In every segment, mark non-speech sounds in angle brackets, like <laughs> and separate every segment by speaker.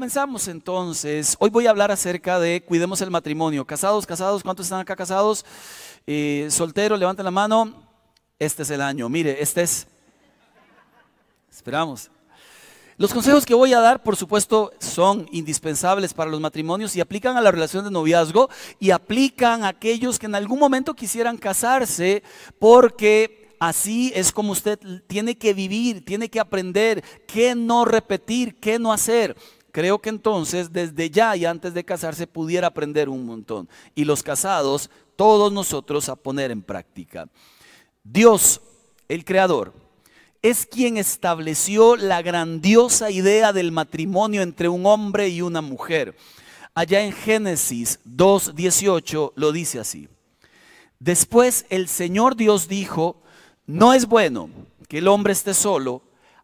Speaker 1: Comenzamos entonces. Hoy voy a hablar acerca de cuidemos el matrimonio. Casados, casados, ¿cuántos están acá casados? Eh, soltero, solteros, levanten la mano. Este es el año. Mire, este es. Esperamos. Los consejos que voy a dar, por supuesto, son indispensables para los matrimonios y aplican a la relación de noviazgo y aplican a aquellos que en algún momento quisieran casarse porque así es como usted tiene que vivir, tiene que aprender qué no repetir, qué no hacer creo que entonces desde ya y antes de casarse pudiera aprender un montón. Y los casados, todos nosotros a poner en práctica. Dios, el Creador, es quien estableció la grandiosa idea del matrimonio entre un hombre y una mujer. Allá en Génesis 2.18 lo dice así. Después el Señor Dios dijo, no es bueno que el hombre esté solo,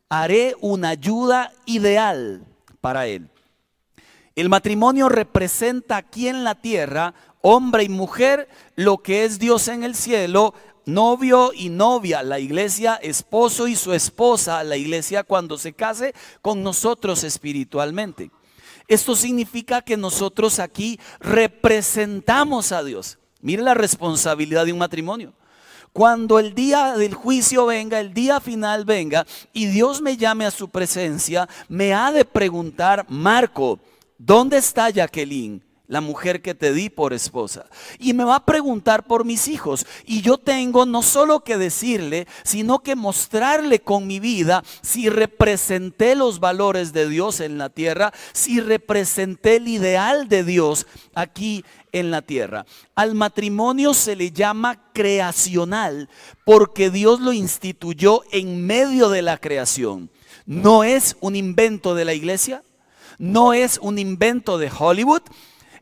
Speaker 1: haré una ayuda ideal para él. El matrimonio representa aquí en la tierra, hombre y mujer, lo que es Dios en el cielo, novio y novia, la iglesia, esposo y su esposa, la iglesia cuando se case con nosotros espiritualmente. Esto significa que nosotros aquí representamos a Dios. Mire la responsabilidad de un matrimonio. Cuando el día del juicio venga, el día final venga y Dios me llame a su presencia, me ha de preguntar, Marco, ¿dónde está Jacqueline? la mujer que te di por esposa. Y me va a preguntar por mis hijos. Y yo tengo no solo que decirle, sino que mostrarle con mi vida si representé los valores de Dios en la tierra, si representé el ideal de Dios aquí en la tierra. Al matrimonio se le llama creacional porque Dios lo instituyó en medio de la creación. No es un invento de la iglesia, no es un invento de Hollywood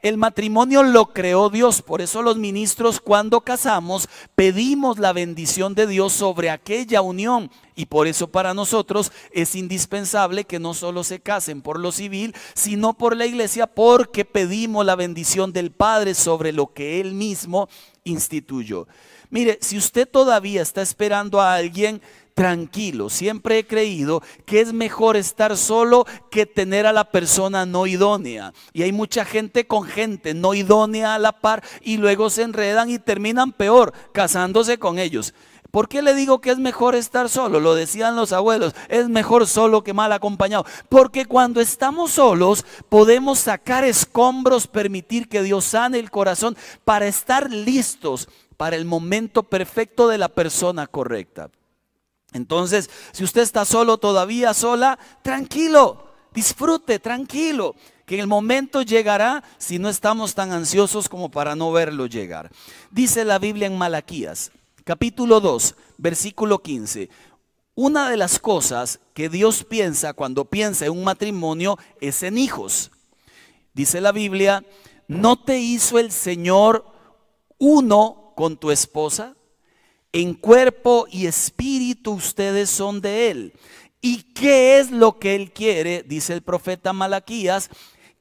Speaker 1: el matrimonio lo creó Dios, por eso los ministros cuando casamos pedimos la bendición de Dios sobre aquella unión. Y por eso para nosotros es indispensable que no solo se casen por lo civil, sino por la iglesia, porque pedimos la bendición del Padre sobre lo que Él mismo instituyó. Mire, si usted todavía está esperando a alguien tranquilo. Siempre he creído que es mejor estar solo que tener a la persona no idónea. Y hay mucha gente con gente no idónea a la par y luego se enredan y terminan peor, casándose con ellos. ¿Por qué le digo que es mejor estar solo? Lo decían los abuelos, es mejor solo que mal acompañado. Porque cuando estamos solos podemos sacar escombros, permitir que Dios sane el corazón para estar listos para el momento perfecto de la persona correcta. Entonces, si usted está solo todavía, sola, tranquilo, disfrute, tranquilo, que el momento llegará si no estamos tan ansiosos como para no verlo llegar. Dice la Biblia en Malaquías, capítulo 2, versículo 15. Una de las cosas que Dios piensa cuando piensa en un matrimonio es en hijos. Dice la Biblia, ¿no te hizo el Señor uno con tu esposa? En cuerpo y espíritu ustedes son de Él. ¿Y qué es lo que Él quiere? Dice el profeta Malaquías,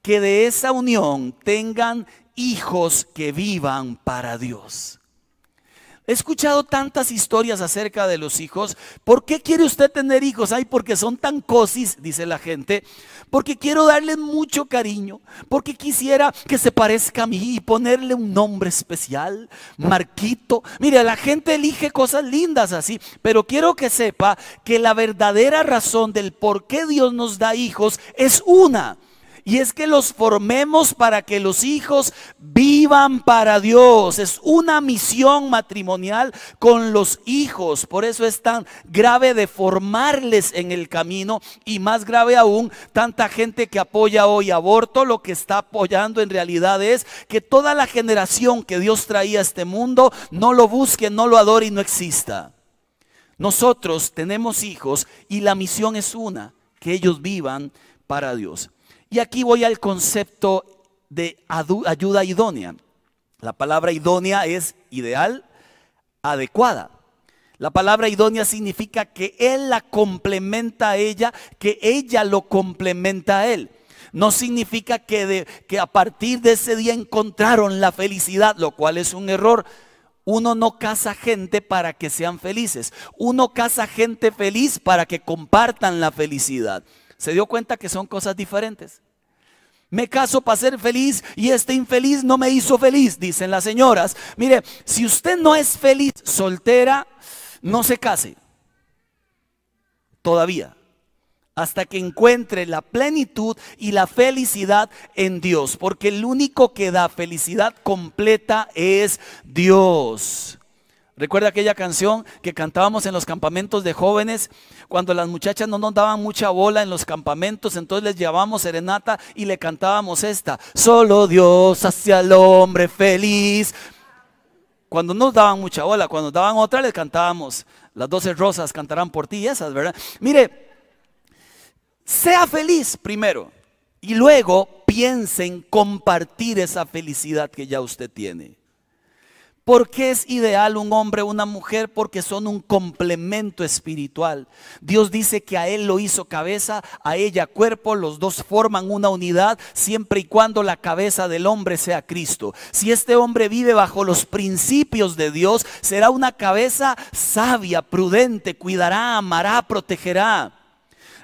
Speaker 1: que de esa unión tengan hijos que vivan para Dios. He escuchado tantas historias acerca de los hijos. ¿Por qué quiere usted tener hijos? Ay, porque son tan cosis, dice la gente. Porque quiero darle mucho cariño. Porque quisiera que se parezca a mí y ponerle un nombre especial. Marquito. Mire, la gente elige cosas lindas así. Pero quiero que sepa que la verdadera razón del por qué Dios nos da hijos es una y es que los formemos para que los hijos vivan para Dios. Es una misión matrimonial con los hijos. Por eso es tan grave de formarles en el camino y más grave aún tanta gente que apoya hoy aborto. Lo que está apoyando en realidad es que toda la generación que Dios traía a este mundo no lo busque, no lo adore y no exista. Nosotros tenemos hijos y la misión es una, que ellos vivan para Dios. Y aquí voy al concepto de ayuda idónea. La palabra idónea es ideal, adecuada. La palabra idónea significa que él la complementa a ella, que ella lo complementa a él. No significa que, a partir de ese día encontraron la felicidad, lo cual es un error. Uno no casa gente para que sean felices. Uno casa gente feliz para que compartan la felicidad. Se dio cuenta que son cosas diferentes. Me caso para ser feliz y este infeliz no me hizo feliz, dicen las señoras. Mire, si usted no es feliz soltera, no se case. Todavía. Hasta que encuentre la plenitud y la felicidad en Dios. Porque el único que da felicidad completa es Dios. Recuerda aquella canción que cantábamos en los campamentos de jóvenes cuando las muchachas no nos daban mucha bola en los campamentos, entonces les llevábamos serenata y le cantábamos esta, solo Dios hacia el hombre feliz. Cuando nos daban mucha bola, cuando nos daban otra, les cantábamos, las doce rosas cantarán por ti, esas, ¿verdad? Mire, sea feliz primero y luego piense en compartir esa felicidad que ya usted tiene. ¿Por qué es ideal un hombre o una mujer? Porque son un complemento espiritual. Dios dice que a él lo hizo cabeza, a ella cuerpo, los dos forman una unidad siempre y cuando la cabeza del hombre sea Cristo. Si este hombre vive bajo los principios de Dios, será una cabeza sabia, prudente, cuidará, amará, protegerá.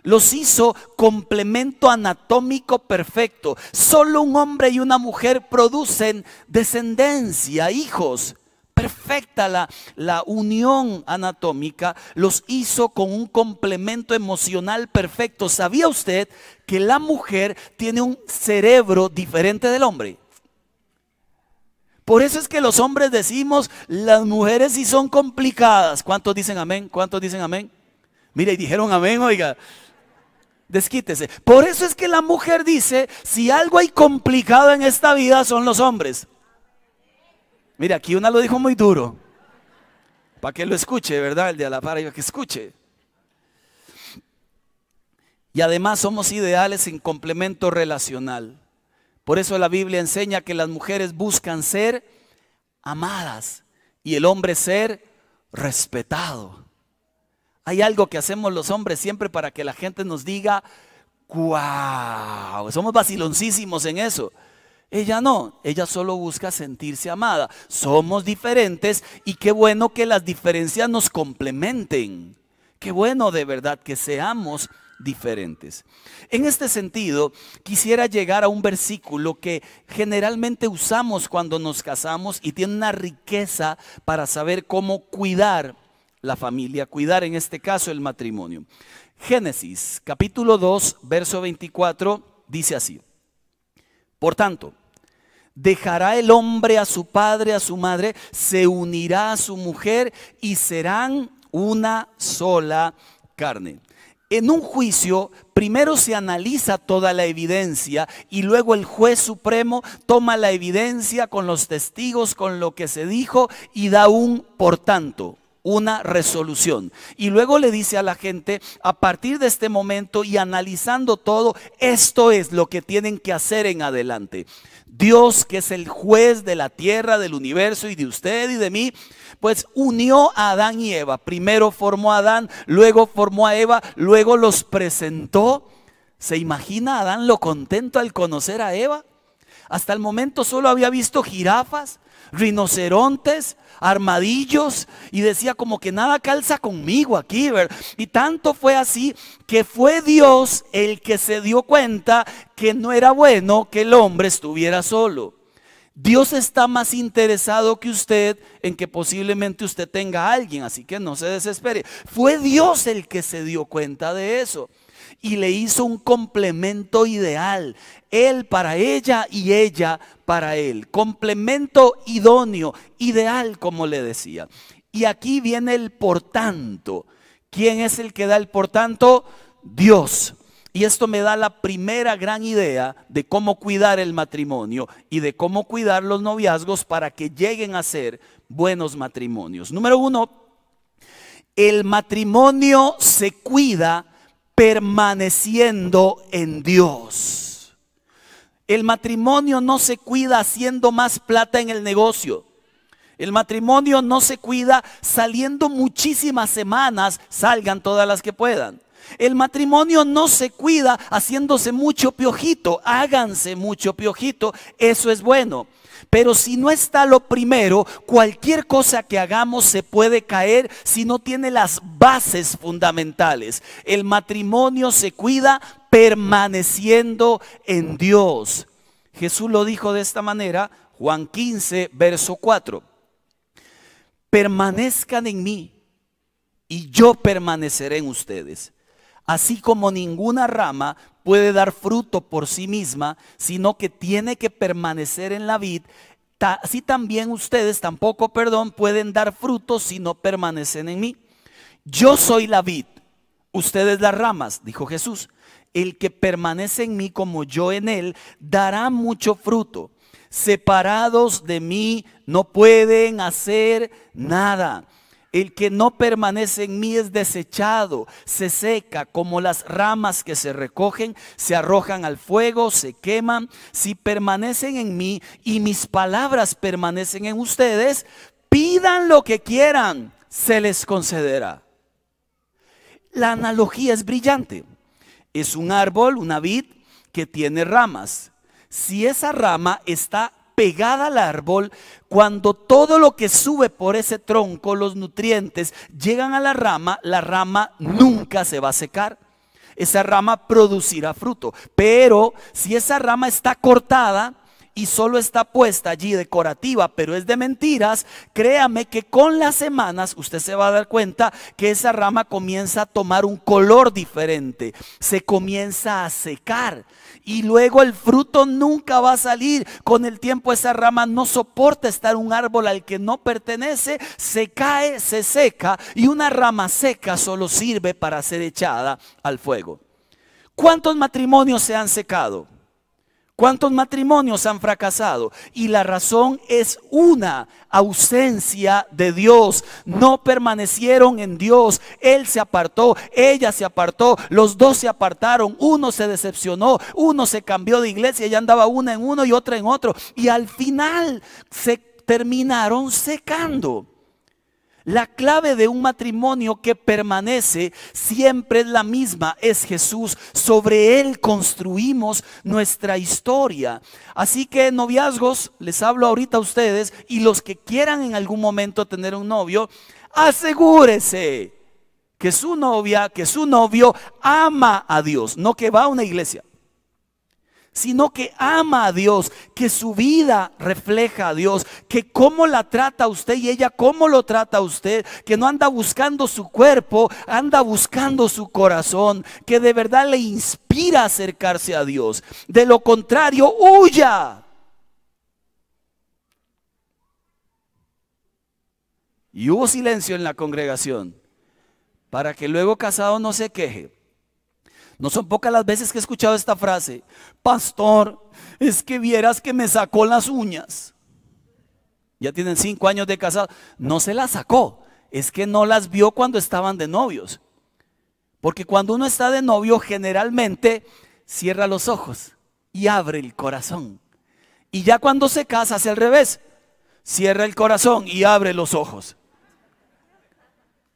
Speaker 1: Los hizo complemento anatómico perfecto. Solo un hombre y una mujer producen descendencia, hijos. Perfecta la, la unión anatómica, los hizo con un complemento emocional perfecto. ¿Sabía usted que la mujer tiene un cerebro diferente del hombre? Por eso es que los hombres decimos, las mujeres sí son complicadas. ¿Cuántos dicen amén? ¿Cuántos dicen amén? Mire, y dijeron amén, oiga desquítese. Por eso es que la mujer dice, si algo hay complicado en esta vida son los hombres. Mira, aquí una lo dijo muy duro. Para que lo escuche, ¿verdad? El de Alapara, yo que escuche. Y además somos ideales sin complemento relacional. Por eso la Biblia enseña que las mujeres buscan ser amadas y el hombre ser respetado. Hay algo que hacemos los hombres siempre para que la gente nos diga, wow, somos vaciloncísimos en eso. Ella no, ella solo busca sentirse amada. Somos diferentes y qué bueno que las diferencias nos complementen. Qué bueno de verdad que seamos diferentes. En este sentido, quisiera llegar a un versículo que generalmente usamos cuando nos casamos y tiene una riqueza para saber cómo cuidar la familia, cuidar en este caso el matrimonio. Génesis capítulo 2, verso 24 dice así. Por tanto, dejará el hombre a su padre, a su madre, se unirá a su mujer y serán una sola carne. En un juicio, primero se analiza toda la evidencia y luego el juez supremo toma la evidencia con los testigos, con lo que se dijo y da un por tanto una resolución. Y luego le dice a la gente, a partir de este momento y analizando todo, esto es lo que tienen que hacer en adelante. Dios, que es el juez de la tierra, del universo y de usted y de mí, pues unió a Adán y Eva. Primero formó a Adán, luego formó a Eva, luego los presentó. ¿Se imagina Adán lo contento al conocer a Eva? Hasta el momento solo había visto jirafas, rinocerontes, armadillos y decía como que nada calza conmigo aquí, ¿ver? Y tanto fue así que fue Dios el que se dio cuenta que no era bueno que el hombre estuviera solo. Dios está más interesado que usted en que posiblemente usted tenga a alguien, así que no se desespere. Fue Dios el que se dio cuenta de eso y le hizo un complemento ideal. Él para ella y ella para él. Complemento idóneo, ideal, como le decía. Y aquí viene el por tanto. ¿Quién es el que da el por tanto? Dios. Y esto me da la primera gran idea de cómo cuidar el matrimonio y de cómo cuidar los noviazgos para que lleguen a ser buenos matrimonios. Número uno, el matrimonio se cuida permaneciendo en Dios. El matrimonio no se cuida haciendo más plata en el negocio. El matrimonio no se cuida saliendo muchísimas semanas, salgan todas las que puedan. El matrimonio no se cuida haciéndose mucho piojito, háganse mucho piojito, eso es bueno. Pero si no está lo primero, cualquier cosa que hagamos se puede caer si no tiene las bases fundamentales. El matrimonio se cuida permaneciendo en Dios. Jesús lo dijo de esta manera, Juan 15, verso 4. Permanezcan en mí y yo permaneceré en ustedes. Así como ninguna rama puede dar fruto por sí misma, sino que tiene que permanecer en la vid, así también ustedes tampoco, perdón, pueden dar fruto si no permanecen en mí. Yo soy la vid, ustedes las ramas, dijo Jesús. El que permanece en mí como yo en él, dará mucho fruto. Separados de mí no pueden hacer nada. El que no permanece en mí es desechado, se seca como las ramas que se recogen, se arrojan al fuego, se queman. Si permanecen en mí y mis palabras permanecen en ustedes, pidan lo que quieran, se les concederá. La analogía es brillante. Es un árbol, una vid, que tiene ramas. Si esa rama está pegada al árbol, cuando todo lo que sube por ese tronco, los nutrientes, llegan a la rama, la rama nunca se va a secar. Esa rama producirá fruto. Pero si esa rama está cortada, y solo está puesta allí decorativa, pero es de mentiras, créame que con las semanas usted se va a dar cuenta que esa rama comienza a tomar un color diferente, se comienza a secar y luego el fruto nunca va a salir. Con el tiempo esa rama no soporta estar un árbol al que no pertenece, se cae, se seca y una rama seca solo sirve para ser echada al fuego. ¿Cuántos matrimonios se han secado? ¿Cuántos matrimonios han fracasado? Y la razón es una, ausencia de Dios. No permanecieron en Dios. Él se apartó, ella se apartó, los dos se apartaron. Uno se decepcionó, uno se cambió de iglesia, ya andaba una en uno y otra en otro. Y al final se terminaron secando. La clave de un matrimonio que permanece siempre es la misma, es Jesús. Sobre Él construimos nuestra historia. Así que noviazgos, les hablo ahorita a ustedes y los que quieran en algún momento tener un novio, asegúrese que su novia, que su novio ama a Dios, no que va a una iglesia sino que ama a Dios, que su vida refleja a Dios, que cómo la trata usted y ella cómo lo trata usted, que no anda buscando su cuerpo, anda buscando su corazón, que de verdad le inspira a acercarse a Dios. De lo contrario, huya. Y hubo silencio en la congregación para que luego casado no se queje. No son pocas las veces que he escuchado esta frase. Pastor, es que vieras que me sacó las uñas. Ya tienen cinco años de casa, No se las sacó. Es que no las vio cuando estaban de novios. Porque cuando uno está de novio, generalmente cierra los ojos y abre el corazón. Y ya cuando se casa, hace al revés. Cierra el corazón y abre los ojos.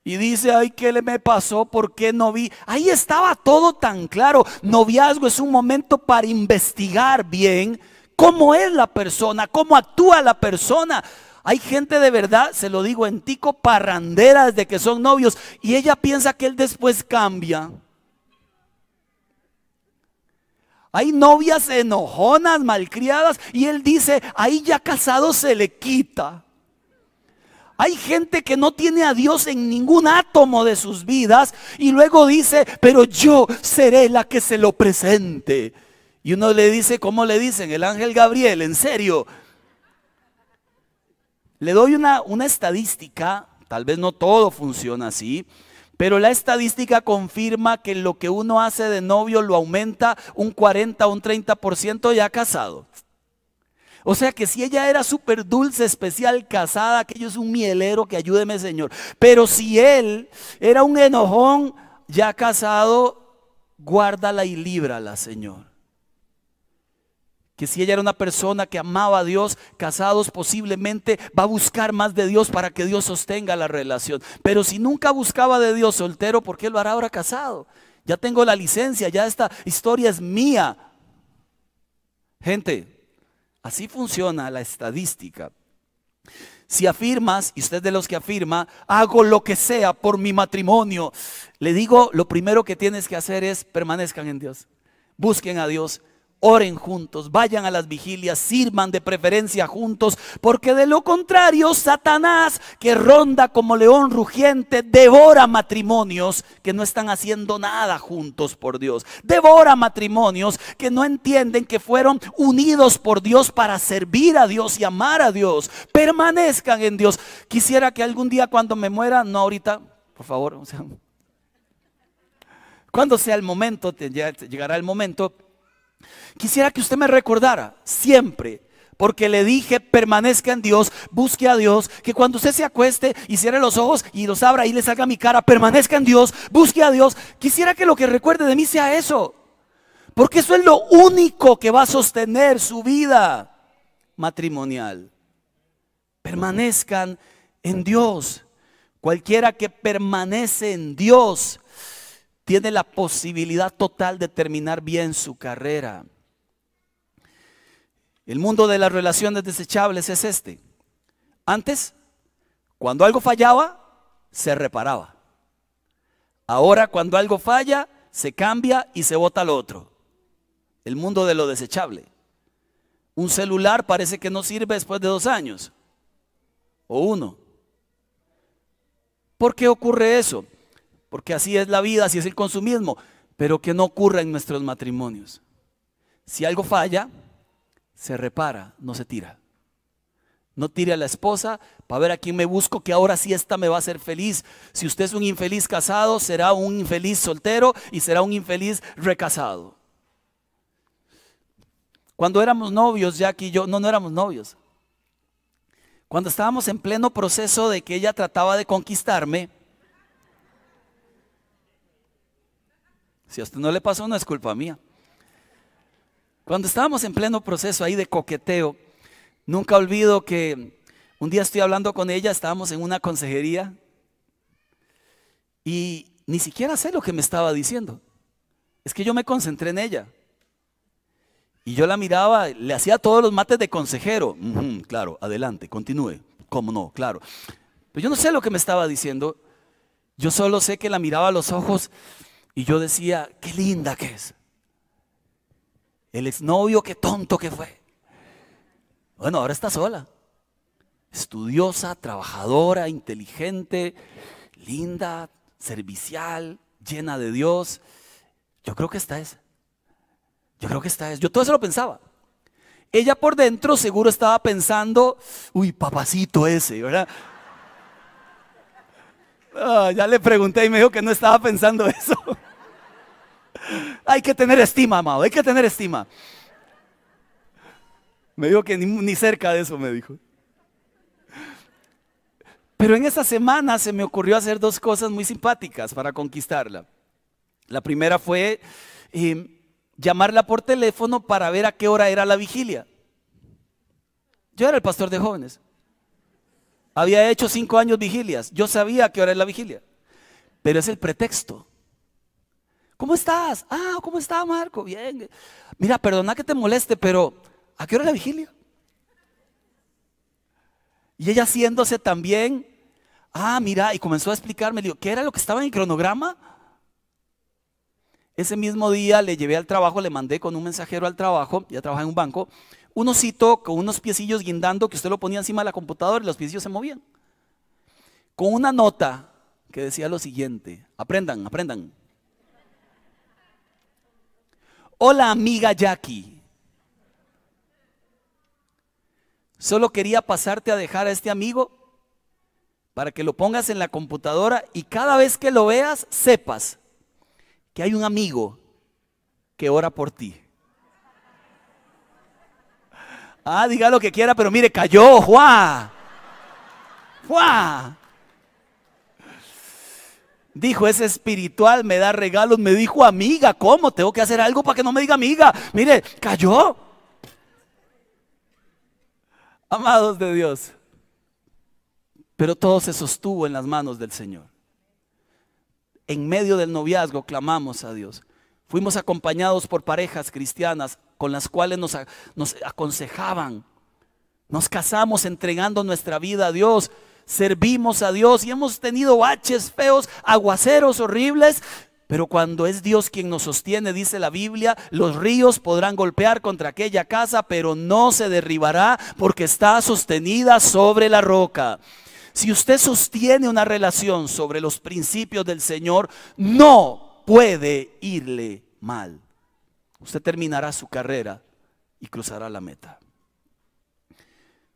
Speaker 1: Y dice, ay, ¿qué le me pasó? ¿Por qué no vi? Ahí estaba todo tan claro. Noviazgo es un momento para investigar bien cómo es la persona, cómo actúa la persona. Hay gente de verdad, se lo digo en tico, parrandera desde que son novios y ella piensa que él después cambia. Hay novias enojonas, malcriadas y él dice, ahí ya casado se le quita. Hay gente que no tiene a Dios en ningún átomo de sus vidas y luego dice, pero yo seré la que se lo presente. Y uno le dice, ¿cómo le dicen? El ángel Gabriel, en serio. Le doy una, una estadística, tal vez no todo funciona así, pero la estadística confirma que lo que uno hace de novio lo aumenta un 40 o un 30% ya casado. O sea que si ella era súper dulce, especial, casada, aquello es un mielero que ayúdeme Señor. Pero si él era un enojón ya casado, guárdala y líbrala Señor. Que si ella era una persona que amaba a Dios, casados posiblemente va a buscar más de Dios para que Dios sostenga la relación. Pero si nunca buscaba de Dios soltero, ¿por qué lo hará ahora casado? Ya tengo la licencia, ya esta historia es mía. Gente, Así funciona la estadística. Si afirmas, y usted de los que afirma, hago lo que sea por mi matrimonio, le digo, lo primero que tienes que hacer es permanezcan en Dios, busquen a Dios, oren juntos, vayan a las vigilias, sirvan de preferencia juntos, porque de lo contrario Satanás, que ronda como león rugiente, devora matrimonios que no están haciendo nada juntos por Dios, devora matrimonios que no entienden que fueron unidos por Dios para servir a Dios y amar a Dios, permanezcan en Dios. Quisiera que algún día cuando me muera, no ahorita, por favor, cuando sea el momento, llegará el momento, Quisiera que usted me recordara siempre, porque le dije, permanezca en Dios, busque a Dios, que cuando usted se acueste y cierre los ojos y los abra y le salga mi cara, permanezca en Dios, busque a Dios. Quisiera que lo que recuerde de mí sea eso, porque eso es lo único que va a sostener su vida matrimonial. Permanezcan en Dios. Cualquiera que permanece en Dios tiene la posibilidad total de terminar bien su carrera. El mundo de las relaciones desechables es este. Antes, cuando algo fallaba, se reparaba. Ahora, cuando algo falla, se cambia y se vota al otro. El mundo de lo desechable. Un celular parece que no sirve después de dos años. O uno. ¿Por qué ocurre eso? Porque así es la vida, así es el consumismo. Pero que no ocurra en nuestros matrimonios. Si algo falla, se repara, no se tira. No tire a la esposa para ver a quién me busco, que ahora sí esta me va a hacer feliz. Si usted es un infeliz casado, será un infeliz soltero y será un infeliz recasado. Cuando éramos novios, Jackie y yo, no, no éramos novios. Cuando estábamos en pleno proceso de que ella trataba de conquistarme, si a usted no le pasó, no es culpa mía. Cuando estábamos en pleno proceso ahí de coqueteo, nunca olvido que un día estoy hablando con ella, estábamos en una consejería y ni siquiera sé lo que me estaba diciendo. Es que yo me concentré en ella. Y yo la miraba, le hacía todos los mates de consejero. claro, adelante, continúe. ¿Cómo no? Claro. Pero yo no sé lo que me estaba diciendo. Yo solo sé que la miraba a los ojos y yo decía, qué linda que es. El exnovio, qué tonto que fue. Bueno, ahora está sola. Estudiosa, trabajadora, inteligente, linda, servicial, llena de Dios. Yo creo que está esa, Yo creo que está es. Yo todo eso lo pensaba. Ella por dentro seguro estaba pensando, uy, papacito ese, ¿verdad? Ah, ya le pregunté y me dijo que no estaba pensando <laughs> eso hay que tener estima, amado, hay que tener estima. Me dijo que ni, cerca de eso me dijo. Pero en esa semana se me ocurrió hacer dos cosas muy simpáticas para conquistarla. La primera fue em, llamarla por teléfono para ver a qué hora era la vigilia. Yo era el pastor de jóvenes. Había hecho cinco años vigilias. Yo sabía a qué hora era la vigilia. Pero es el pretexto. ¿Cómo estás? Ah, ¿cómo está Marco? Bien. Mira, perdona que te moleste, pero ¿a qué hora la vigilia? Y ella haciéndose también, ah, mira, y comenzó a explicarme, digo, ¿qué era lo que estaba en el cronograma? Ese mismo día le llevé al trabajo, le mandé con un mensajero al trabajo, ya trabajaba en un banco, un osito con unos piecillos guindando que usted lo ponía encima de la computadora y los piecillos se movían. Con una nota que decía lo siguiente, aprendan, aprendan. Hola amiga Jackie. Solo quería pasarte a dejar a este amigo para que lo pongas en la computadora y cada vez que lo veas sepas que hay un amigo que ora por ti. Ah, diga lo que quiera, pero mire, cayó, ¡juá! ¡Juá! Dijo, es espiritual, me da regalos. Me dijo, amiga, ¿cómo? Tengo que hacer algo para que no me diga amiga. Mire, cayó. Amados de Dios. Pero todo se sostuvo en las manos del Señor. En medio del noviazgo clamamos a Dios. Fuimos acompañados por parejas cristianas con las cuales nos, nos aconsejaban. Nos casamos entregando nuestra vida a Dios servimos a Dios y hemos tenido haches feos, aguaceros horribles. Pero cuando es Dios quien nos sostiene, dice la Biblia, los ríos podrán golpear contra aquella casa, pero no se derribará porque está sostenida sobre la roca. Si usted sostiene una relación sobre los principios del Señor, no puede irle mal. Usted terminará su carrera y cruzará la meta.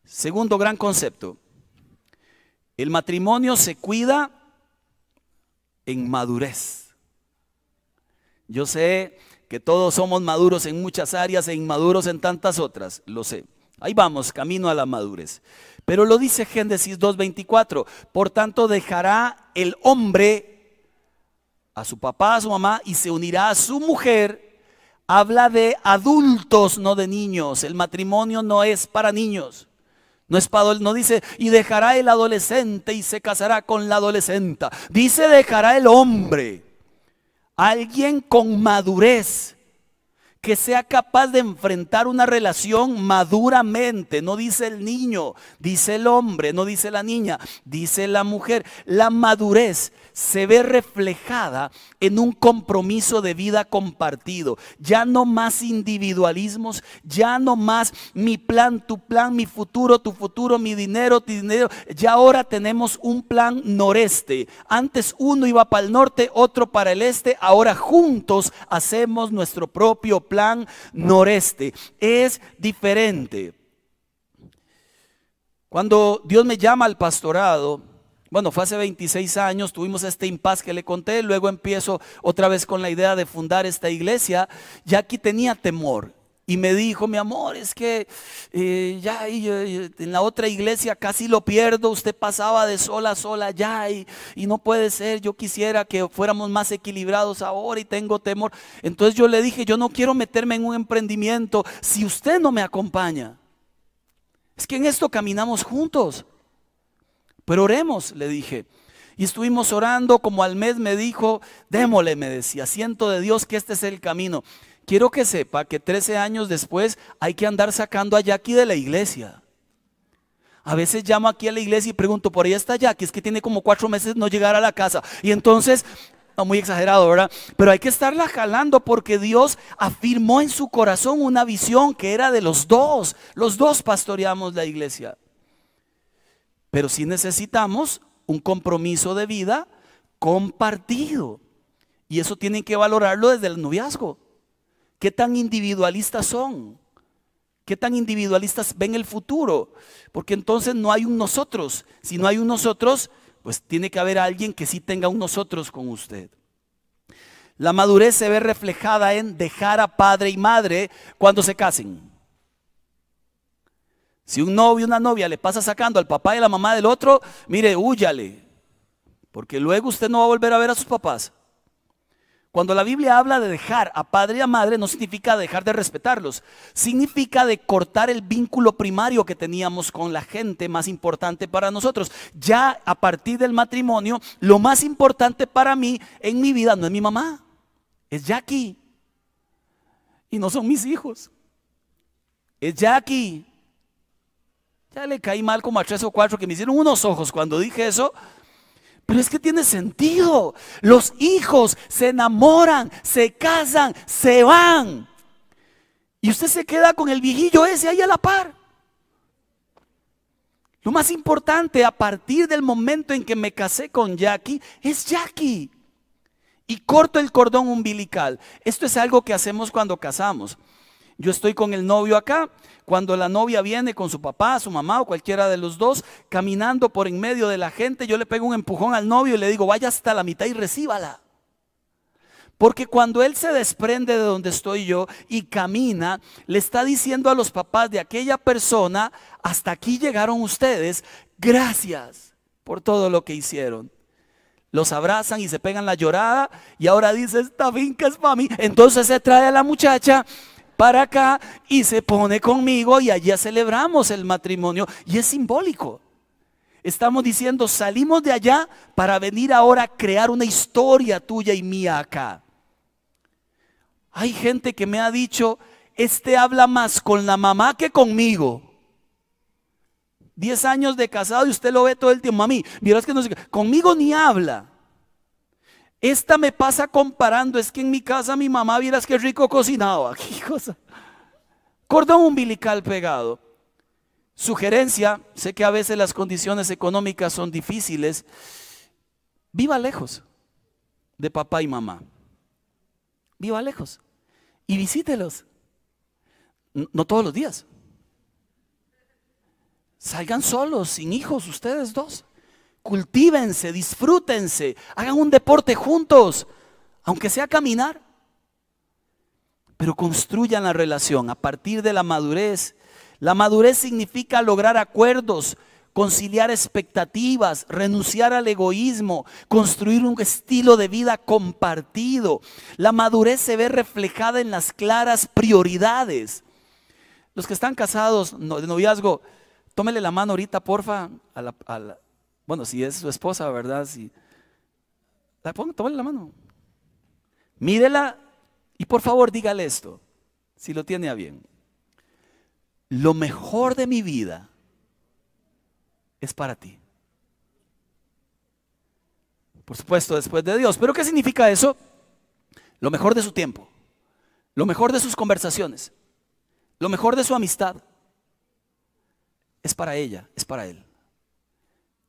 Speaker 1: Segundo gran concepto, el matrimonio se cuida en madurez. Yo sé que todos somos maduros en muchas áreas e inmaduros en tantas otras, lo sé. Ahí vamos, camino a la madurez. Pero lo dice Génesis 2.24, por tanto dejará el hombre a su papá, a su mamá, y se unirá a su mujer. Habla de adultos, no de niños. El matrimonio no es para niños. No, es no dice, y dejará el adolescente y se casará con la adolescente. Dice, dejará el hombre. Alguien con madurez que sea capaz de enfrentar una relación maduramente. No dice el niño, dice el hombre, no dice la niña, dice la mujer. La madurez se ve reflejada en un compromiso de vida compartido. Ya no más individualismos, ya no más mi plan, tu plan, mi futuro, tu futuro, mi dinero, tu dinero. Ya ahora tenemos un plan noreste. Antes uno iba para el norte, otro para el este. Ahora juntos hacemos nuestro propio plan plan noreste. Es diferente. Cuando Dios me llama al pastorado, bueno, fue hace 26 años, tuvimos este impas que le conté, luego empiezo otra vez con la idea de fundar esta iglesia, ya aquí tenía temor y me dijo, mi amor, es que eh, ya en la otra iglesia casi lo pierdo, usted pasaba de sola a sola ya y, no puede ser, yo quisiera que fuéramos más equilibrados ahora y tengo temor. Entonces yo le dije, yo no quiero meterme en un emprendimiento si usted no me acompaña. Es que en esto caminamos juntos, pero oremos, le dije. Y estuvimos orando, como al mes me dijo, démole, me decía, siento de Dios que este es el camino quiero que sepa que 13 años después hay que andar sacando a Jackie de la iglesia. A veces llamo aquí a la iglesia y pregunto, por ahí está Jackie, es que tiene como cuatro meses no llegar a la casa. Y entonces, muy exagerado, ¿verdad? Pero hay que estarla jalando porque Dios afirmó en su corazón una visión que era de los dos. Los dos pastoreamos la iglesia. Pero si necesitamos un compromiso de vida compartido. Y eso tienen que valorarlo desde el noviazgo. ¿Qué tan individualistas son? ¿Qué tan individualistas ven el futuro? Porque entonces no hay un nosotros. Si no hay un nosotros, pues tiene que haber alguien que sí tenga un nosotros con usted. La madurez se ve reflejada en dejar a padre y madre cuando se casen. Si un novio y una novia le pasa sacando al papá y la mamá del otro, mire, húyale. Porque luego usted no va a volver a ver a sus papás. Cuando la Biblia habla de dejar a padre y a madre, no significa dejar de respetarlos, significa de cortar el vínculo primario que teníamos con la gente más importante para nosotros. Ya a partir del matrimonio, lo más importante para mí en mi vida no es mi mamá, es Jackie. Y no son mis hijos, es Jackie. Ya le caí mal como a tres o cuatro que me hicieron unos ojos cuando dije eso. Pero es que tiene sentido. Los hijos se enamoran, se casan, se van. Y usted se queda con el viejillo ese ahí a la par. Lo más importante a partir del momento en que me casé con Jackie es Jackie. Y corto el cordón umbilical. Esto es algo que hacemos cuando casamos. Yo estoy con el novio acá. Cuando la novia viene con su papá, su mamá o cualquiera de los dos, caminando por en medio de la gente, yo le pego un empujón al novio y le digo, vaya hasta la mitad y recíbala. Porque cuando él se desprende de donde estoy yo y camina, le está diciendo a los papás de aquella persona, hasta aquí llegaron ustedes, gracias por todo lo que hicieron. Los abrazan y se pegan la llorada y ahora dice, esta finca es para mí. Entonces se trae a la muchacha para acá y se pone conmigo y allá celebramos el matrimonio. Y es simbólico. Estamos diciendo, salimos de allá para venir ahora a crear una historia tuya y mía acá. Hay gente que me ha dicho, este habla más con la mamá que conmigo. Diez años de casado y usted lo ve todo el tiempo. Mami, es que no sé Conmigo ni habla. Esta me pasa comparando, es que en mi casa mi mamá vieras qué rico cocinaba. <laughs> ¿Qué cosa? Cordón umbilical pegado. Sugerencia, sé que a veces las condiciones económicas son difíciles. Viva lejos de papá y mamá. Viva lejos. Y visítelos. No todos los días. Salgan solos, sin hijos, ustedes dos cultívense, disfrútense, hagan un deporte juntos, aunque sea caminar. Pero construyan la relación a partir de la madurez. La madurez significa lograr acuerdos, conciliar expectativas, renunciar al egoísmo, construir un estilo de vida compartido. La madurez se ve reflejada en las claras prioridades. Los que están casados de noviazgo, tómele la mano ahorita, porfa, a la, bueno, si es su esposa, ¿verdad? Si, la pongo, tómale la mano. Mírela y por favor dígale esto, si lo tiene a bien. Lo mejor de mi vida es para ti. Por supuesto, después de Dios. Pero ¿qué significa eso? Lo mejor de su tiempo, lo mejor de sus conversaciones, lo mejor de su amistad es para ella, es para él.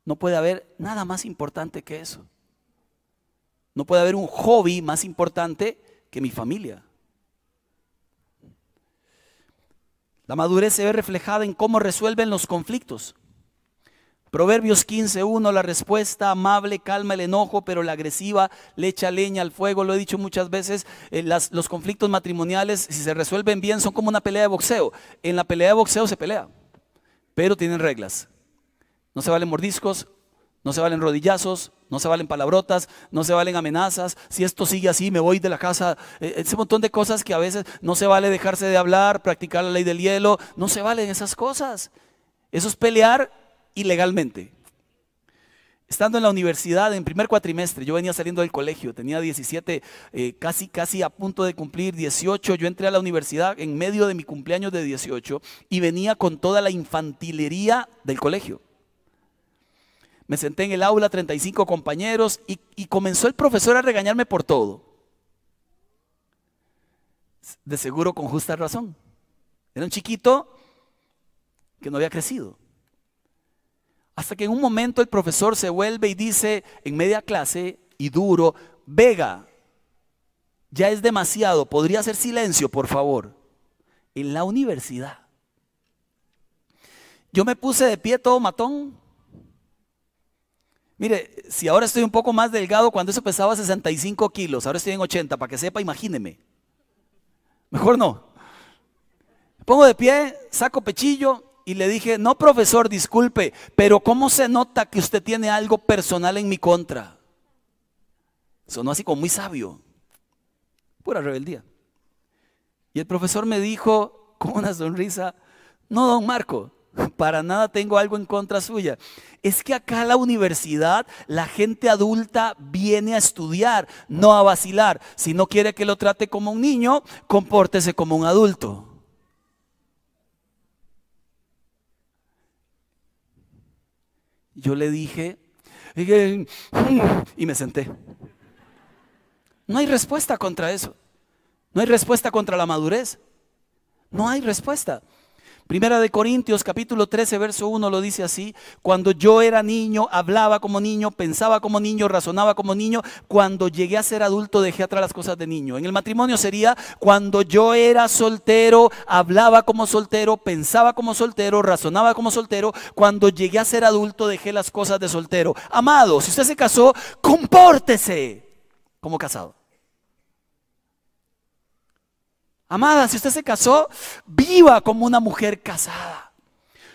Speaker 1: No puede haber nada más importante que eso. No puede haber un hobby más importante que mi familia. La madurez se ve reflejada en cómo resuelven los conflictos. Proverbios 15.1, la respuesta amable calma el enojo, pero la agresiva le echa leña al fuego. Lo he dicho muchas veces, eh, los conflictos matrimoniales, si se resuelven bien, son como una pelea de boxeo. En la pelea de boxeo se pelea, pero tienen reglas. No se valen mordiscos, no se valen rodillazos, no se valen palabrotas, no se valen amenazas. Si esto sigue así, me voy de la casa. E, e, ese montón de cosas que a veces no se vale dejarse de hablar, practicar la ley del hielo. No se valen esas cosas. Eso es pelear ilegalmente. Estando en la universidad, en primer cuatrimestre, yo venía saliendo del colegio, tenía 17, eh, casi, casi a punto de cumplir 18. Yo entré a la universidad en medio de mi cumpleaños de 18 y venía con toda la infantilería del colegio me senté en el aula, 35 compañeros, y, comenzó el profesor a regañarme por todo. De seguro con justa razón. Era un chiquito que no había crecido. Hasta que en un momento el profesor se vuelve y dice en media clase y duro, Vega, ya es demasiado, podría hacer silencio, por favor, en la universidad. Yo me puse de pie todo matón Mire, si ahora estoy un poco más delgado, cuando eso pesaba 65 kilos, ahora estoy en 80, para que sepa, imagíneme. Mejor no. pongo de pie, saco pechillo y le dije, no profesor, disculpe, pero ¿cómo se nota que usted tiene algo personal en mi contra? Sonó así como muy sabio. Pura rebeldía. Y el profesor me dijo con una sonrisa, no, don Marco, para nada tengo algo en contra suya. Es que acá la universidad, la gente adulta viene a estudiar, no a vacilar. Si no quiere que lo trate como un niño, compórtese como un adulto. Yo le dije, y me senté. No hay respuesta contra eso. No hay respuesta contra la madurez. No hay respuesta. Primera de Corintios capítulo 13 verso 1 lo dice así, cuando yo era niño hablaba como niño, pensaba como niño, razonaba como niño, cuando llegué a ser adulto dejé atrás las cosas de niño. En el matrimonio sería cuando yo era soltero, hablaba como soltero, pensaba como soltero, razonaba como soltero, cuando llegué a ser adulto dejé las cosas de soltero. Amado, si usted se casó, compórtese como casado. Amada, si usted se casó, viva como una mujer casada.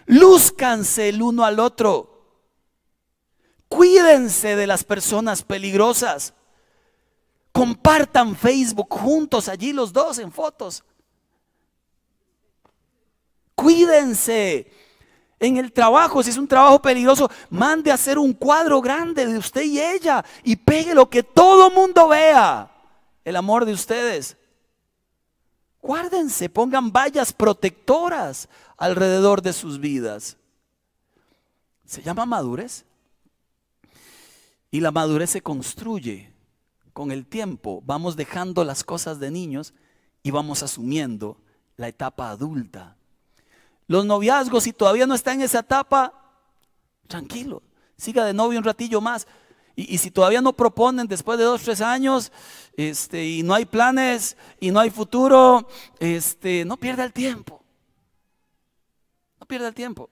Speaker 1: Lúzcanse el uno al otro. Cuídense de las personas peligrosas. Compartan Facebook juntos allí los dos en fotos. Cuídense. En el trabajo, si es un trabajo peligroso, mande a hacer un cuadro grande de usted y ella y pegue lo que todo mundo vea. El amor de ustedes. Guárdense, pongan vallas protectoras alrededor de sus vidas. Se llama madurez. Y la madurez se construye con el tiempo. Vamos dejando las cosas de niños y vamos asumiendo la etapa adulta. Los noviazgos, si todavía no está en esa etapa, tranquilo, siga de novio un ratillo más. Y, si todavía no proponen después de dos, tres años, este, y no hay planes, y no hay futuro, este, no pierda el tiempo. No pierda el tiempo.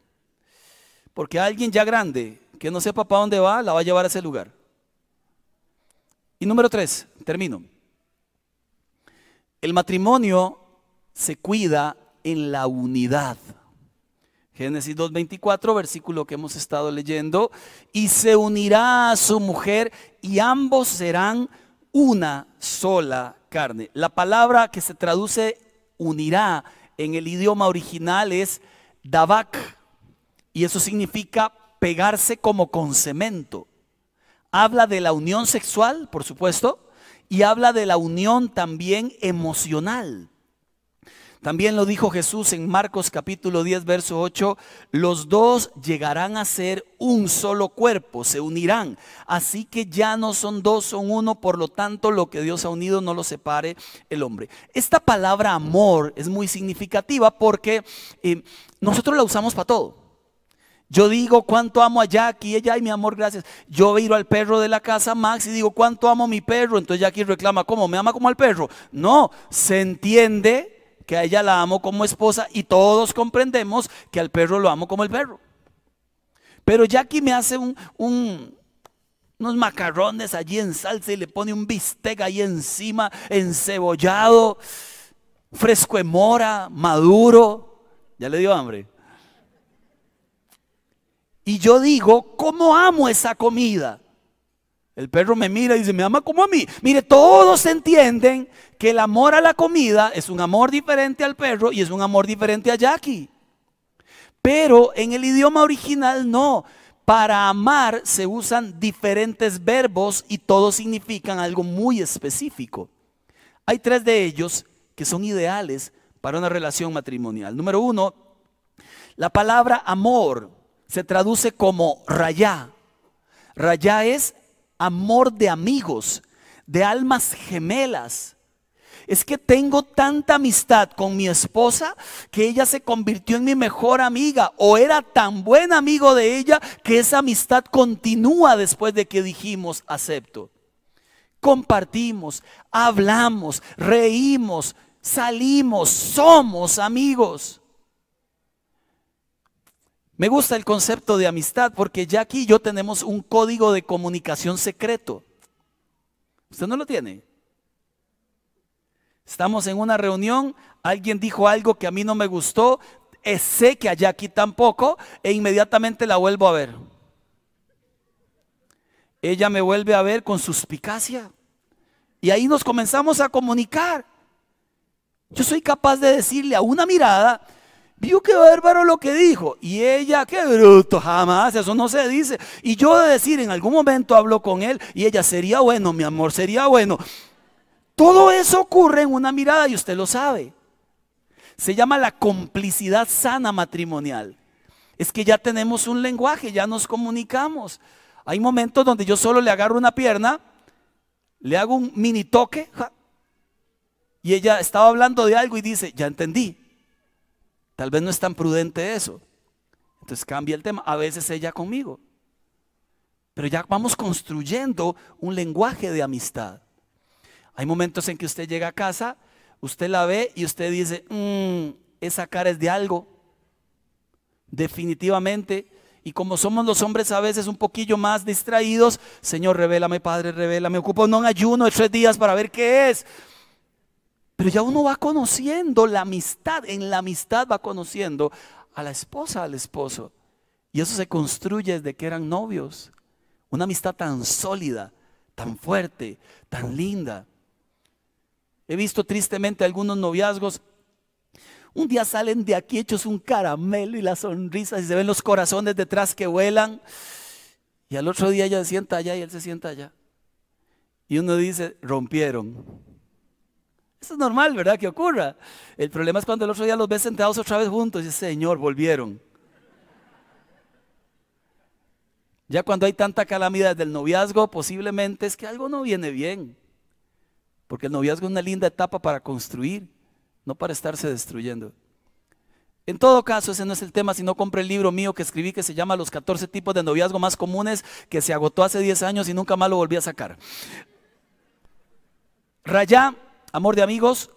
Speaker 1: Porque alguien ya grande, que no sepa para dónde va, la va a llevar a ese lugar. Y número tres, termino. El matrimonio se cuida en la unidad. Génesis 2.24, versículo que hemos estado leyendo, y se unirá a su mujer y ambos serán una sola carne. La palabra que se traduce unirá en el idioma original es davak, y eso significa pegarse como con cemento. Habla de la unión sexual, por supuesto, y habla de la unión también emocional, también lo dijo Jesús en Marcos capítulo 10, verso 8, los dos llegarán a ser un solo cuerpo, se unirán. Así que ya no son dos, son uno, por lo tanto lo que Dios ha unido no lo separe el hombre. Esta palabra amor es muy significativa porque eh, nosotros la usamos para todo. Yo digo cuánto amo a Jackie, y ella, y mi amor, gracias. Yo viro al perro de la casa Max y digo cuánto amo a mi perro. Entonces Jackie reclama, ¿cómo? ¿Me ama como al perro? No, se entiende que a ella la amo como esposa y todos comprendemos que al perro lo amo como el perro. Pero Jackie me hace un, unos macarrones allí en salsa y le pone un bistec ahí encima, encebollado, fresco de mora, maduro. Ya le dio hambre. Y yo digo, ¿cómo amo esa comida? El perro me mira y dice, me ama como a mí. Mire, todos entienden que el amor a la comida es un amor diferente al perro y es un amor diferente a Jackie. Pero en el idioma original no. Para amar se usan diferentes verbos y todos significan algo muy específico. Hay tres de ellos que son ideales para una relación matrimonial. Número uno, la palabra amor se traduce como rayá. Rayá es amor de amigos, de almas gemelas. Es que tengo tanta amistad con mi esposa que ella se convirtió en mi mejor amiga o era tan buen amigo de ella que esa amistad continúa después de que dijimos acepto. Compartimos, hablamos, reímos, salimos, somos amigos. Me gusta el concepto de amistad porque ya aquí yo tenemos un código de comunicación secreto. Usted no lo tiene. Estamos en una reunión, alguien dijo algo que a mí no me gustó, eh, sé que allá aquí tampoco, e inmediatamente la vuelvo a ver. Ella me vuelve a ver con suspicacia. Y ahí nos comenzamos a comunicar. Yo soy capaz de decirle a una mirada, vio qué bárbaro lo que dijo. Y ella, qué bruto, jamás, eso no se dice. Y yo de decir, en algún momento hablo con él y ella, sería bueno, mi amor, sería bueno. Todo eso ocurre en una mirada y usted lo sabe. Se llama la complicidad sana matrimonial. Es que ya tenemos un lenguaje, ya nos comunicamos. Hay momentos donde yo solo le agarro una pierna, le hago un mini toque, y ella estaba hablando de algo y dice, ya entendí, Tal vez no es tan prudente eso. Entonces cambia el tema. A veces ella conmigo. Pero ya vamos construyendo un lenguaje de amistad. Hay momentos en que usted llega a casa, usted la ve y usted dice, mm, esa cara es de algo. Definitivamente. Y como somos los hombres a veces un poquillo más distraídos, Señor, revélame, Padre, revélame. Ocupo un ayuno de tres días para ver qué es. Pero ya uno va conociendo la amistad, en la amistad va conociendo a la esposa, al esposo. Y eso se construye desde que eran novios. Una amistad tan sólida, tan fuerte, tan linda. He visto tristemente algunos noviazgos. Un día salen de aquí hechos un caramelo y las sonrisas y se ven los corazones detrás que vuelan. Y al otro día ella se sienta allá y él se sienta allá. Y uno dice, rompieron. Eso es normal, ¿verdad? Que ocurra. El problema es cuando el otro día los ves sentados otra vez juntos y dice, Señor, volvieron. Ya cuando hay tanta calamidad del noviazgo, posiblemente es que algo no viene bien. Porque el noviazgo es una linda etapa para construir, no para estarse destruyendo. En todo caso, ese no es el tema, si no compré el libro mío que escribí que se llama Los 14 tipos de noviazgo más comunes, que se agotó hace 10 años y nunca más lo volví a sacar. Rayá Amor de amigos,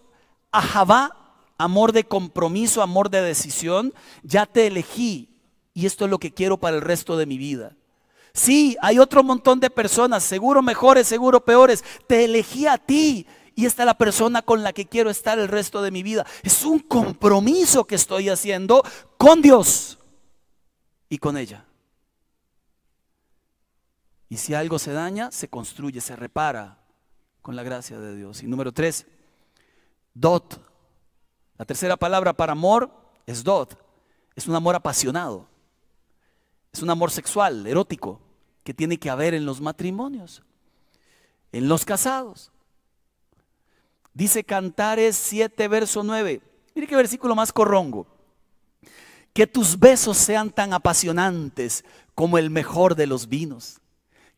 Speaker 1: Javá, amor de compromiso, amor de decisión, ya te elegí y esto es lo que quiero para el resto de mi vida. Sí, hay otro montón de personas, seguro mejores, seguro peores. Te elegí a ti y esta es la persona con la que quiero estar el resto de mi vida. Es un compromiso que estoy haciendo con Dios y con ella. Y si algo se daña, se construye, se repara, con la gracia de Dios. Y número tres, dot. La tercera palabra para amor es dot. Es un amor apasionado. Es un amor sexual, erótico, que tiene que haber en los matrimonios, en los casados. Dice Cantares 7, verso 9. Mire qué versículo más corrongo. Que tus besos sean tan apasionantes como el mejor de los vinos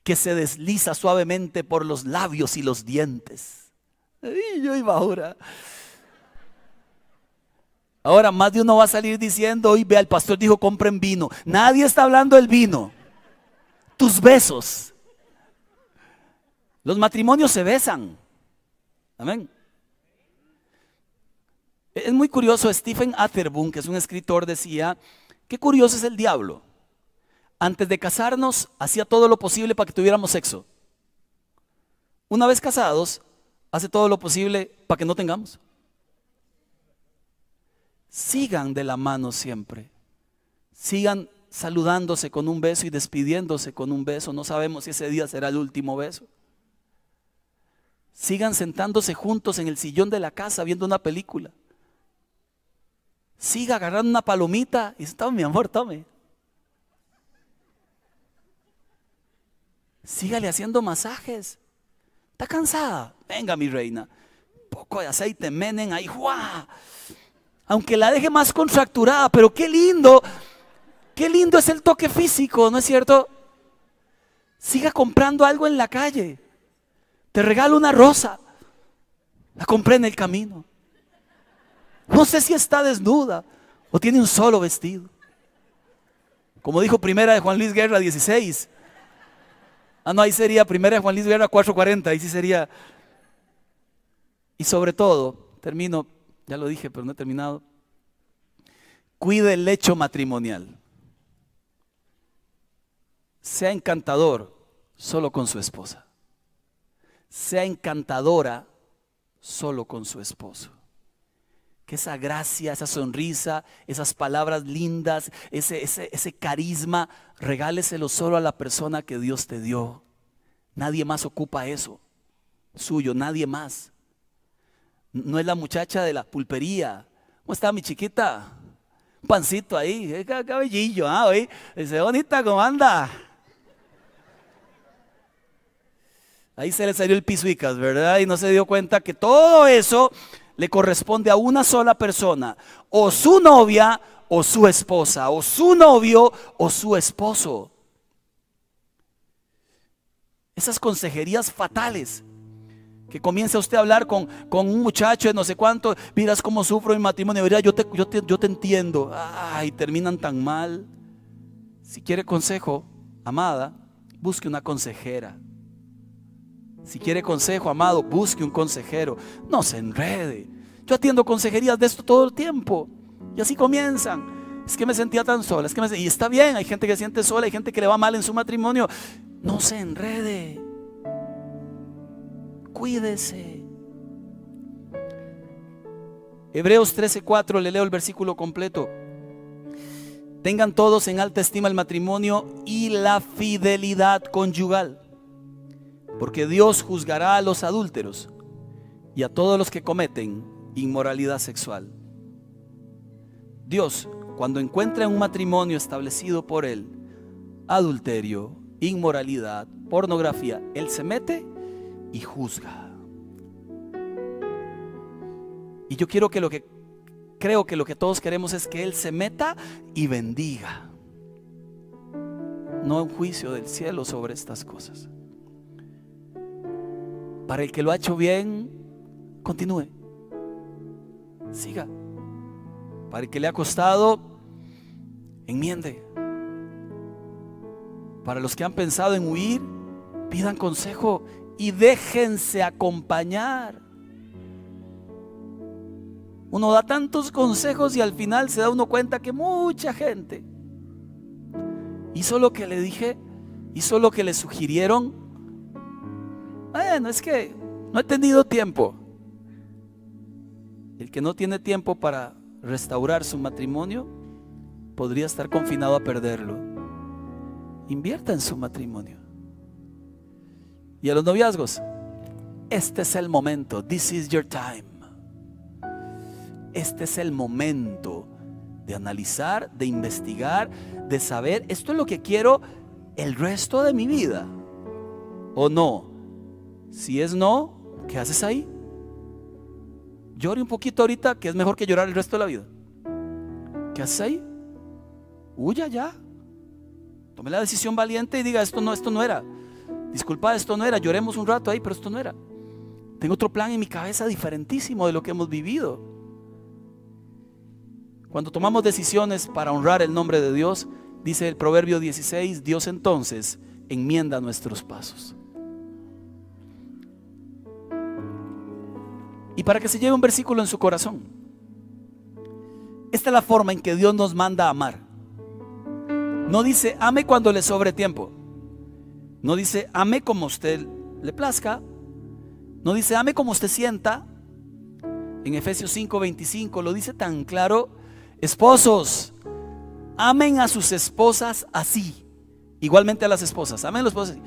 Speaker 1: que se desliza suavemente por los labios y los dientes. Y yo iba ahora. Ahora más de uno va a salir diciendo, hoy vea, el pastor dijo, compren vino. Nadie está hablando del vino. Tus besos. Los matrimonios se besan. Amén. Es muy curioso, Stephen Atherboom, que es un escritor, decía, qué curioso es el diablo. Antes de casarnos, hacía todo lo posible para que tuviéramos sexo. Una vez casados, hace todo lo posible para que no tengamos. Sigan de la mano siempre. Sigan saludándose con un beso y despidiéndose con un beso. No sabemos si ese día será el último beso. Sigan sentándose juntos en el sillón de la casa viendo una película. Siga agarrando una palomita y dice, tome mi amor, tome. Sígale haciendo masajes. ¿Está cansada? Venga, mi reina. poco de aceite, menen ahí. Aunque la deje más contracturada, pero qué lindo. Qué lindo es el toque físico, ¿no es cierto? Siga comprando algo en la calle. Te regalo una rosa. La compré en el camino. No sé si está desnuda o tiene un solo vestido. Como dijo primera de Juan Luis Guerra 16, Ah, no, ahí sería primera es Juan Luis Guerra 4.40, ahí sí sería. Y sobre todo, termino, ya lo dije, pero no he terminado. Cuide el lecho matrimonial. Sea encantador solo con su esposa. Sea encantadora solo con su esposo que esa gracia, esa sonrisa, esas palabras lindas, ese, ese, carisma, regáleselo solo a la persona que Dios te dio. Nadie más ocupa eso, suyo, nadie más. No es la muchacha de la pulpería. ¿Cómo está mi chiquita? pancito ahí, eh, cabellillo, ¿ah? Dice, bonita, ¿cómo anda? Ahí se le salió el pisuicas, ¿verdad? Y no se dio cuenta que todo eso le corresponde a una sola persona, o su novia o su esposa, o su novio o su esposo. Esas consejerías fatales. Que comience usted a hablar con, con un muchacho de no sé cuánto, miras cómo sufro mi matrimonio, yo yo, te, yo te entiendo. Ay, terminan tan mal. Si quiere consejo, amada, busque una consejera. Si quiere consejo, amado, busque un consejero. No se enrede. Yo atiendo consejerías de esto todo el tiempo. Y así comienzan. Es que me sentía tan sola. Es que me... Y está bien, hay gente que se siente sola, hay gente que le va mal en su matrimonio. No se enrede. Cuídese. Hebreos 13:4, le leo el versículo completo. Tengan todos en alta estima el matrimonio y la fidelidad conyugal porque Dios juzgará a los adúlteros y a todos los que cometen inmoralidad sexual. Dios, cuando encuentra un matrimonio establecido por Él, adulterio, inmoralidad, pornografía, Él se mete y juzga. Y yo quiero que lo que creo que lo que todos queremos es que Él se meta y bendiga. No un juicio del cielo sobre estas cosas. Para el que lo ha hecho bien, continúe. Siga. Para el que le ha costado, enmiende. Para los que han pensado en huir, pidan consejo y déjense acompañar. Uno da tantos consejos y al final se da uno cuenta que mucha gente hizo lo que le dije, hizo lo que le sugirieron bueno, es que no he tenido tiempo. El que no tiene tiempo para restaurar su matrimonio podría estar confinado a perderlo. Invierta en su matrimonio. Y a los noviazgos, este es el momento. This is your time. Este es el momento de analizar, de investigar, de saber, esto es lo que quiero el resto de mi vida. ¿O no? Si es no, ¿qué haces ahí? Llore un poquito ahorita, que es mejor que llorar el resto de la vida. ¿Qué haces ahí? Huya ya. Tome la decisión valiente y diga, esto no, esto no era. Disculpa, esto no era. Lloremos un rato ahí, pero esto no era. Tengo otro plan en mi cabeza diferentísimo de lo que hemos vivido. Cuando tomamos decisiones para honrar el nombre de Dios, dice el Proverbio 16, Dios entonces enmienda nuestros pasos. para que se lleve un versículo en su corazón. Esta es la forma en que Dios nos manda a amar. No dice, ame cuando le sobre tiempo. No dice, ame como usted le plazca. No dice, ame como usted sienta. En Efesios 5:25 lo dice tan claro, esposos, amen a sus esposas así. Igualmente a las esposas, amen a los esposos. Así,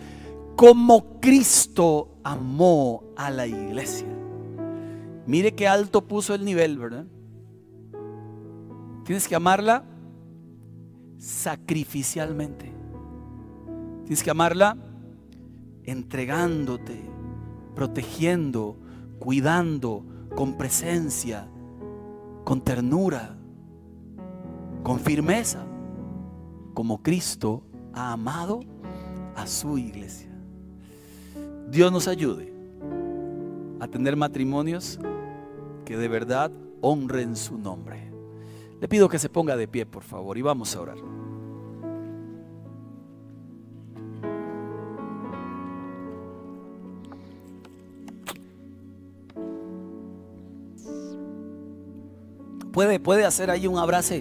Speaker 1: como Cristo amó a la iglesia. Mire qué alto puso el nivel, ¿verdad? Tienes que amarla sacrificialmente. Tienes que amarla entregándote, protegiendo, cuidando, con presencia, con ternura, con firmeza, como Cristo ha amado a su iglesia. Dios nos ayude a tener matrimonios que de verdad honren su nombre. Le pido que se ponga de pie, por favor, y vamos a orar. Puede, puede hacer ahí un abrazo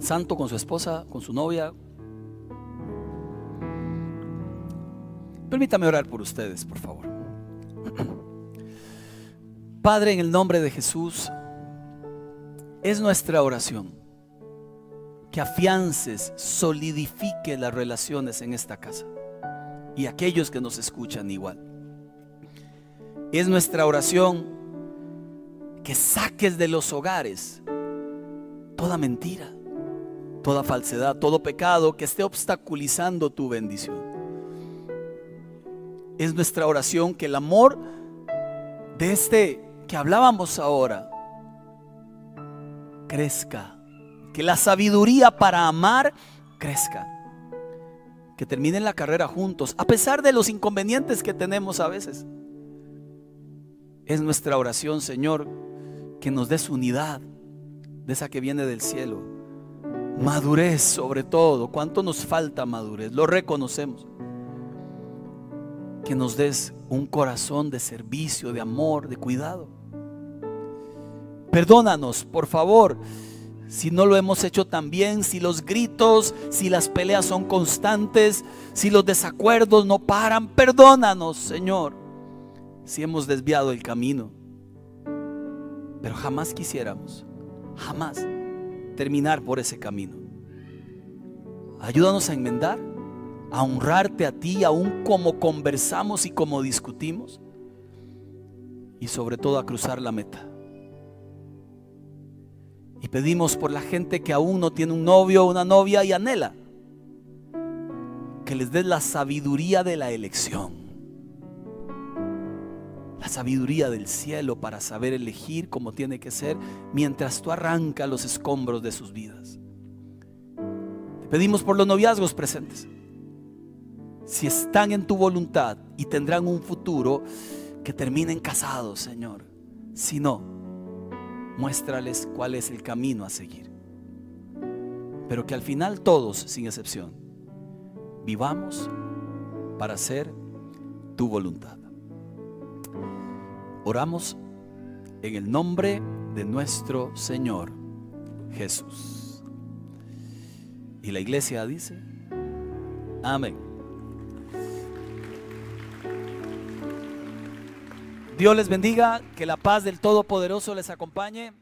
Speaker 1: santo con su esposa, con su novia. Permítame orar por ustedes, por favor. Padre, en el nombre de Jesús, es nuestra oración que afiances, solidifique las relaciones en esta casa y aquellos que nos escuchan igual. Es nuestra oración que saques de los hogares toda mentira, toda falsedad, todo pecado que esté obstaculizando tu bendición. Es nuestra oración que el amor de este que hablábamos ahora crezca. Que la sabiduría para amar crezca. Que terminen la carrera juntos, a pesar de los inconvenientes que tenemos a veces. Es nuestra oración, Señor, que nos des unidad de esa que viene del cielo. Madurez sobre todo. ¿Cuánto nos falta madurez? Lo reconocemos. Que nos des un corazón de servicio, de amor, de cuidado Perdónanos, por favor, si no lo hemos hecho tan bien, si los gritos, si las peleas son constantes, si los desacuerdos no paran. Perdónanos, Señor, si hemos desviado el camino. Pero jamás quisiéramos, jamás terminar por ese camino. Ayúdanos a enmendar, a honrarte a ti, aún como conversamos y como discutimos, y sobre todo a cruzar la meta y pedimos por la gente que aún no tiene un novio o una novia y anhela que les des la sabiduría de la elección. La sabiduría del cielo para saber elegir como tiene que ser mientras tú arrancas los escombros de sus vidas. Te pedimos por los noviazgos presentes. Si están en tu voluntad y tendrán un futuro, que terminen casados, Señor. Si no, muéstrales cuál es el camino a seguir. Pero que al final todos, sin excepción, vivamos para hacer tu voluntad. Oramos en el nombre de nuestro Señor Jesús. Y la iglesia dice, amén. Dios les bendiga, que la paz del Todopoderoso les acompañe.